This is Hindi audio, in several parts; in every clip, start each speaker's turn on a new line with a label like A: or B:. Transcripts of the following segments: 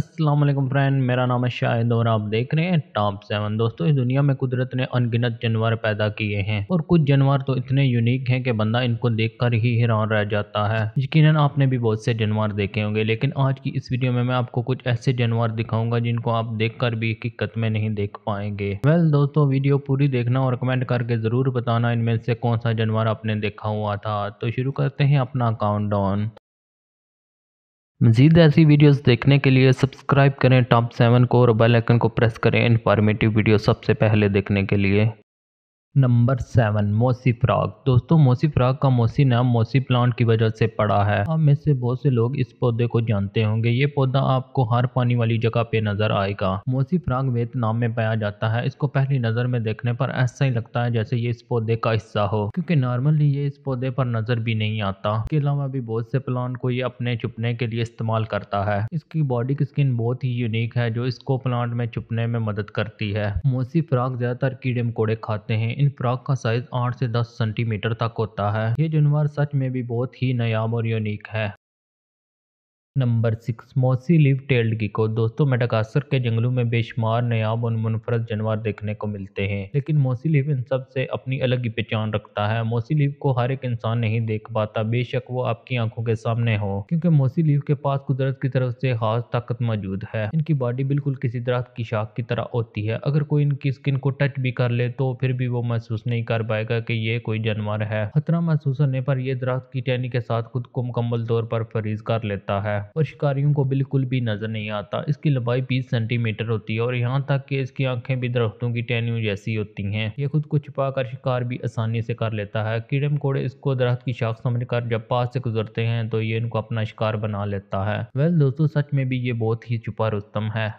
A: असलम फ्रेंड मेरा नाम है शाहिद और आप देख रहे हैं टॉप सेवन दोस्तों इस दुनिया में कुदरत ने अनगिनत जानवर पैदा किए हैं और कुछ जानवर तो इतने यूनिक हैं कि बंदा इनको देखकर ही हैरान रह जाता है यकीनन आपने भी बहुत से जानवर देखे होंगे लेकिन आज की इस वीडियो में मैं आपको कुछ ऐसे जानवर दिखाऊंगा जिनको आप देख भी हकीकत में नहीं देख पाएंगे वेल दोस्तों वीडियो पूरी देखना और कमेंट करके ज़रूर बताना इनमें से कौन सा जानवर आपने देखा हुआ था तो शुरू करते हैं अपना काउंट मज़ीद ऐसी वीडियोस देखने के लिए सब्सक्राइब करें टॉप सेवन को और बेल आइकन को प्रेस करें इन्फॉर्मेटिव वीडियो सबसे पहले देखने के लिए नंबर सेवन मोसी फ्रॉग दोस्तों मोसी फ्रॉग का मोसी नाम मोसी प्लांट की वजह से पड़ा है आप में से बहुत से लोग इस पौधे को जानते होंगे ये पौधा आपको हर पानी वाली जगह पे नजर आएगा मोसी फ्रॉग नाम में पाया जाता है इसको पहली नजर में देखने पर ऐसा ही लगता है जैसे ये इस पौधे का हिस्सा हो क्योंकि नॉर्मली ये इस पौधे पर नजर भी नहीं आता इसके अलावा भी बहुत से प्लांट को ये अपने छुपने के लिए इस्तेमाल करता है इसकी बॉडी की स्किन बहुत ही यूनिक है जो इसको प्लांट में छुपने में मदद करती है मोसी फ्रॉग ज्यादातर कीड़े मकोड़े खाते हैं इन फ्रॉक का साइज आठ से दस सेंटीमीटर तक होता है ये जानवर सच में भी बहुत ही नयाब और यूनिक है number six mossy leaf tailed gecko दोस्तों मेडागास्कर के जंगलों में बेशुमार नयाब और मुनफरद जानवर देखने को मिलते हैं लेकिन मौसी लिव इन सब से अपनी अलग ही पहचान रखता है मौसी लिव को हर एक इंसान नहीं देख पाता बेशक वो आपकी आंखों के सामने हो क्योंकि मौसी लिव के पास कुदरत की तरफ से खास ताकत मौजूद है इनकी बॉडी बिल्कुल किसी दरख्त की शाख की तरह होती है अगर कोई इनकी स्किन को टच भी कर ले तो फिर भी वो महसूस नहीं कर पाएगा की ये कोई जानवर है खतरा महसूस होने पर यह दरख्त की टहनी के साथ खुद को मुकम्मल तौर पर फरीज कर लेता है है और शिकारियों को बिल्कुल भी नजर नहीं आता इसकी लंबाई बीस सेंटीमीटर होती है और यहाँ तक कि इसकी आंखें भी दरख्तों की टहनियों जैसी होती हैं ये खुद को छिपा कर शिकार भी आसानी से कर लेता है कीड़े मकोड़े इसको दरख्त की शाख समझ कर जब पास से गुजरते हैं तो ये इनको अपना शिकार बना लेता है वेल दोस्तों सच में भी ये बहुत ही छुपा रुस्तम है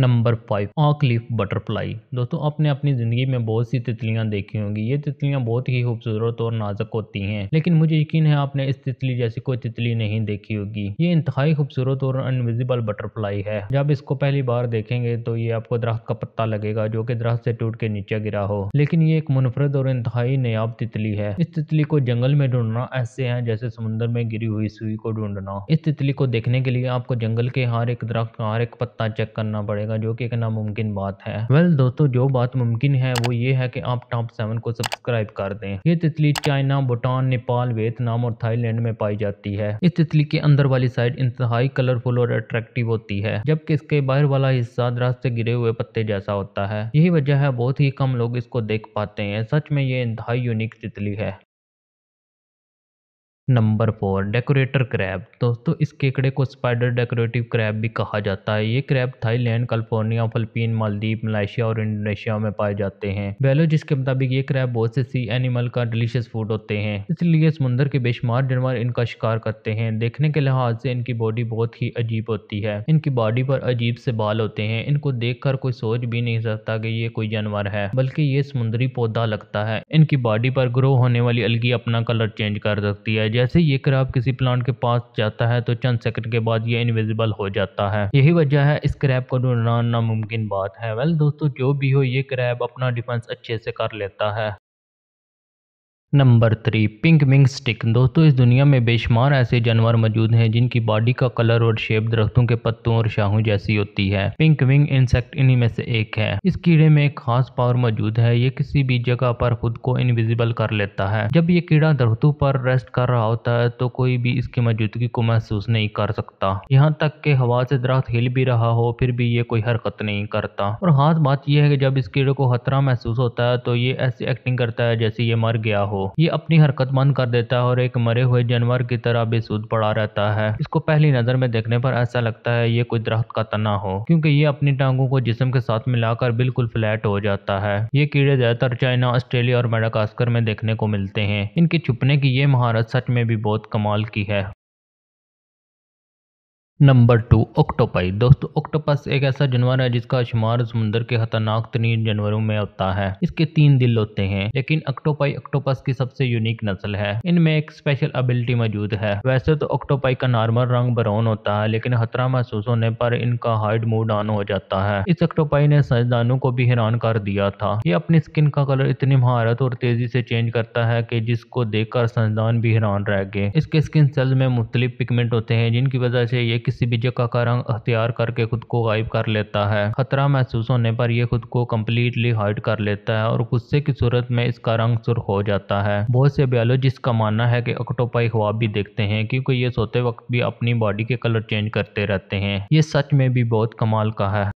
A: नंबर फाइव आकलीफ बटरफ्लाई दोस्तों आपने अपनी ज़िंदगी में बहुत सी तितलियां देखी होंगी ये तितलियां बहुत ही खूबसूरत और नाजुक होती हैं लेकिन मुझे यकीन है आपने इस तितली जैसी कोई तितली नहीं देखी होगी ये इंतहाई खूबसूरत और अनविजिबल बटरफ्लाई है जब इसको पहली बार देखेंगे तो ये आपको दरख्त का पत्ता लगेगा जो कि दरख्त से टूट के नीचे गिरा हो लेकिन ये एक मुनफरद और इंतहाई नयाब तितली है इस तितली को जंगल में ढूंढना ऐसे है जैसे समुद्र में गिरी हुई सुई को ढूंढना इस तितली को देखने के लिए आपको जंगल के हर एक दरख्त का हर एक पत्ता चेक करना पड़ेगा जाएगा जो कि एक नामुमकिन बात है वेल well, दोस्तों जो बात मुमकिन है वो ये है कि आप टॉप सेवन को सब्सक्राइब कर दें ये तितली चाइना भूटान नेपाल वियतनाम और थाईलैंड में पाई जाती है इस तितली के अंदर वाली साइड इंतहाई कलरफुल और अट्रैक्टिव होती है जबकि इसके बाहर वाला हिस्सा दराज से गिरे हुए पत्ते जैसा होता है यही वजह है बहुत ही कम लोग इसको देख पाते हैं सच में ये इंतहाई यूनिक तितली है नंबर फोर डेकोरेटर क्रैब दोस्तों इस केकड़े को स्पाइडर डेकोरेटिव क्रैब भी कहा जाता है ये crab Thailand California Philippine Maldives Malaysia और इंडोनेशिया में पाए जाते हैं वेलो जिसके मुताबिक ये क्रैब बहुत से सी एनिमल का डिलीशियस फूड होते हैं इसलिए समुद्र के बेशुमार जानवर इनका शिकार करते हैं देखने के लिहाज से इनकी बॉडी बहुत ही अजीब होती है इनकी बॉडी पर अजीब से बाल होते हैं इनको देख कोई सोच भी नहीं सकता की ये कोई जानवर है बल्कि ये समुद्री पौधा लगता है इनकी बॉडी पर ग्रो होने वाली अलगी अपना कलर चेंज कर सकती है जैसे ये क्रैब किसी प्लांट के पास जाता है तो चंद सेकंड के बाद ये इनविजिबल हो जाता है यही वजह है इस क्रैब को ढूंढना नामुमकिन बात है वेल दोस्तों जो भी हो ये क्रैब अपना डिफेंस अच्छे से कर लेता है नंबर थ्री पिंक मिंग स्टिक दोस्तों इस दुनिया में बेशुमार ऐसे जानवर मौजूद हैं जिनकी बॉडी का कलर और शेप दरख्तों के पत्तों और शाहों जैसी होती है पिंक विंग इंसेक्ट इन्हीं में से एक है इस कीड़े में एक खास पावर मौजूद है ये किसी भी जगह पर खुद को इनविजिबल कर लेता है जब ये कीड़ा दरख्तों पर रेस्ट कर रहा होता है तो कोई भी इसकी मौजूदगी को महसूस नहीं कर सकता यहाँ तक के हवा से दरख्त हिल भी रहा हो फिर भी ये कोई हरकत नहीं करता और खास बात यह है कि जब इस कीड़े को खतरा महसूस होता है तो ये ऐसी एक्टिंग करता है जैसे ये मर गया हो हो ये अपनी हरकत बंद कर देता है और एक मरे हुए जानवर की तरह सूद पड़ा रहता है इसको पहली नजर में देखने पर ऐसा लगता है ये कोई दरख्त का तना हो क्योंकि ये अपनी टांगों को जिसम के साथ मिलाकर बिल्कुल फ्लैट हो जाता है ये कीड़े ज्यादातर चाइना ऑस्ट्रेलिया और मेडाकास्कर में देखने को मिलते हैं इनके छुपने की ये महारत सच में भी बहुत कमाल की है नंबर टू ऑक्टोपाई दोस्तों ऑक्टोपस एक ऐसा जानवर है जिसका शुमार समुद्र के खतरनाक तरीन जानवरों में होता है इसके तीन दिल होते हैं लेकिन ऑक्टोपाई ऑक्टोपस की सबसे यूनिक नस्ल है इनमें एक स्पेशल एबिलिटी मौजूद है वैसे तो ऑक्टोपाई का नॉर्मल रंग ब्राउन होता है लेकिन खतरा महसूस होने पर इनका हाइड मूड ऑन हो जाता है इस ऑक्टोपाई ने साइंसदानों को भी हैरान कर दिया था ये अपनी स्किन का कलर इतनी महारत और तेजी से चेंज करता है की जिसको देखकर साइंसदान भी हैरान रह गए इसके स्किन सेल्स में मुख्तलिफ पिगमेंट होते हैं जिनकी वजह से ये किसी भी जगह का रंग अख्तियार करके खुद को गायब कर लेता है खतरा महसूस होने पर यह खुद को कम्प्लीटली हाइड कर लेता है और गुस्से की सूरत में इसका रंग सुर्ख हो जाता है बहुत से बायोलॉजिस्ट का मानना है कि ऑक्टोपाई ख्वाब भी देखते हैं क्योंकि ये सोते वक्त भी अपनी बॉडी के कलर चेंज करते रहते हैं ये सच में भी बहुत कमाल का है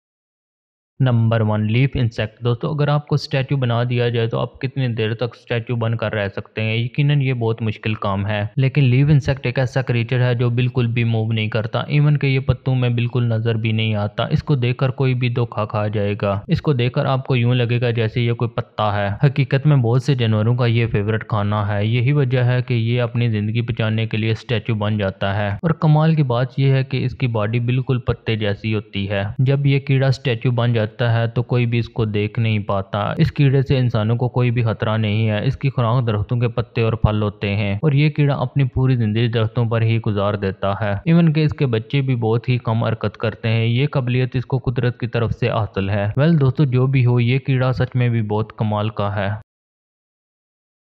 A: नंबर वन लीफ इंसेक्ट दोस्तों अगर आपको स्टैचू बना दिया जाए तो आप कितनी देर तक स्टैचू बनकर रह सकते हैं यकीनन ये बहुत मुश्किल काम है लेकिन लीव इंसेक्ट एक ऐसा क्रिएचर है जो बिल्कुल भी मूव नहीं करता इवन के ये पत्तों में बिल्कुल नजर भी नहीं आता इसको देखकर कोई भी धोखा खा जाएगा इसको देखकर आपको यूं लगेगा जैसे ये कोई पत्ता है हकीकत में बहुत से जानवरों का ये फेवरेट खाना है यही वजह है कि ये अपनी जिंदगी बचाने के लिए स्टैचू बन जाता है और कमाल की बात यह है कि इसकी बॉडी बिल्कुल पत्ते जैसी होती है जब ये कीड़ा स्टैचू बन जाता लगता है तो कोई भी इसको देख नहीं पाता इस कीड़े से इंसानों को कोई भी खतरा नहीं है इसकी खुराक दरख्तों के पत्ते और फल होते हैं और ये कीड़ा अपनी पूरी जिंदगी दरख्तों पर ही गुजार देता है इवन के इसके बच्चे भी बहुत ही कम हरकत करते हैं ये कबलियत इसको कुदरत की तरफ से हासिल है वेल दोस्तों जो भी हो ये कीड़ा सच में भी बहुत कमाल का है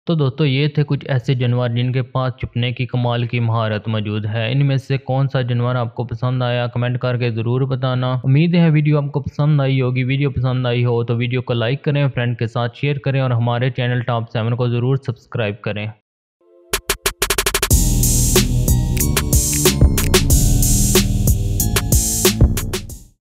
A: तो दोस्तों ये थे कुछ ऐसे जानवर जिनके पास छुपने की कमाल की महारत मौजूद है इनमें से कौन सा जानवर आपको पसंद आया कमेंट करके ज़रूर बताना उम्मीद है वीडियो आपको पसंद आई होगी वीडियो पसंद आई हो तो वीडियो को लाइक करें फ्रेंड के साथ शेयर करें और हमारे चैनल टॉप सेवन को ज़रूर सब्सक्राइब करें